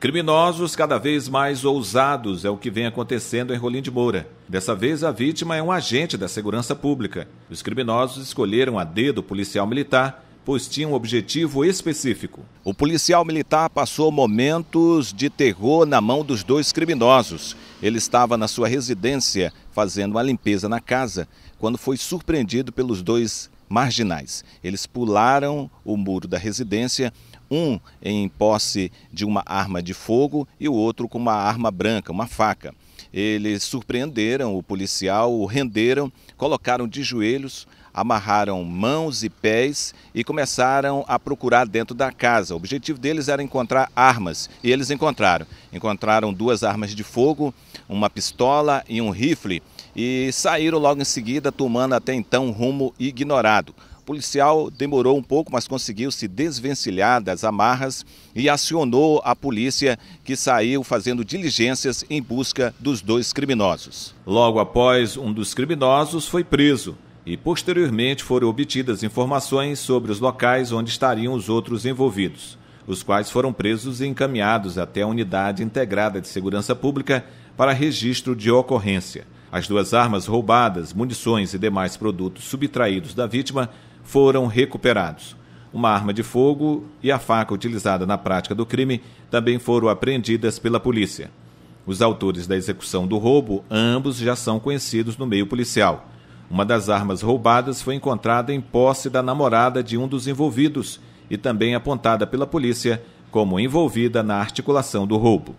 Criminosos cada vez mais ousados é o que vem acontecendo em Rolim de Moura. Dessa vez, a vítima é um agente da segurança pública. Os criminosos escolheram a dedo policial militar pois tinha um objetivo específico. O policial militar passou momentos de terror na mão dos dois criminosos. Ele estava na sua residência fazendo uma limpeza na casa quando foi surpreendido pelos dois marginais. Eles pularam o muro da residência, um em posse de uma arma de fogo e o outro com uma arma branca, uma faca. Eles surpreenderam o policial, o renderam, colocaram de joelhos, amarraram mãos e pés e começaram a procurar dentro da casa. O objetivo deles era encontrar armas e eles encontraram. Encontraram duas armas de fogo, uma pistola e um rifle e saíram logo em seguida, tomando até então rumo ignorado. O policial demorou um pouco, mas conseguiu se desvencilhar das amarras e acionou a polícia, que saiu fazendo diligências em busca dos dois criminosos. Logo após, um dos criminosos foi preso e posteriormente foram obtidas informações sobre os locais onde estariam os outros envolvidos, os quais foram presos e encaminhados até a Unidade Integrada de Segurança Pública para registro de ocorrência. As duas armas roubadas, munições e demais produtos subtraídos da vítima foram recuperados. Uma arma de fogo e a faca utilizada na prática do crime também foram apreendidas pela polícia. Os autores da execução do roubo, ambos já são conhecidos no meio policial. Uma das armas roubadas foi encontrada em posse da namorada de um dos envolvidos e também apontada pela polícia como envolvida na articulação do roubo.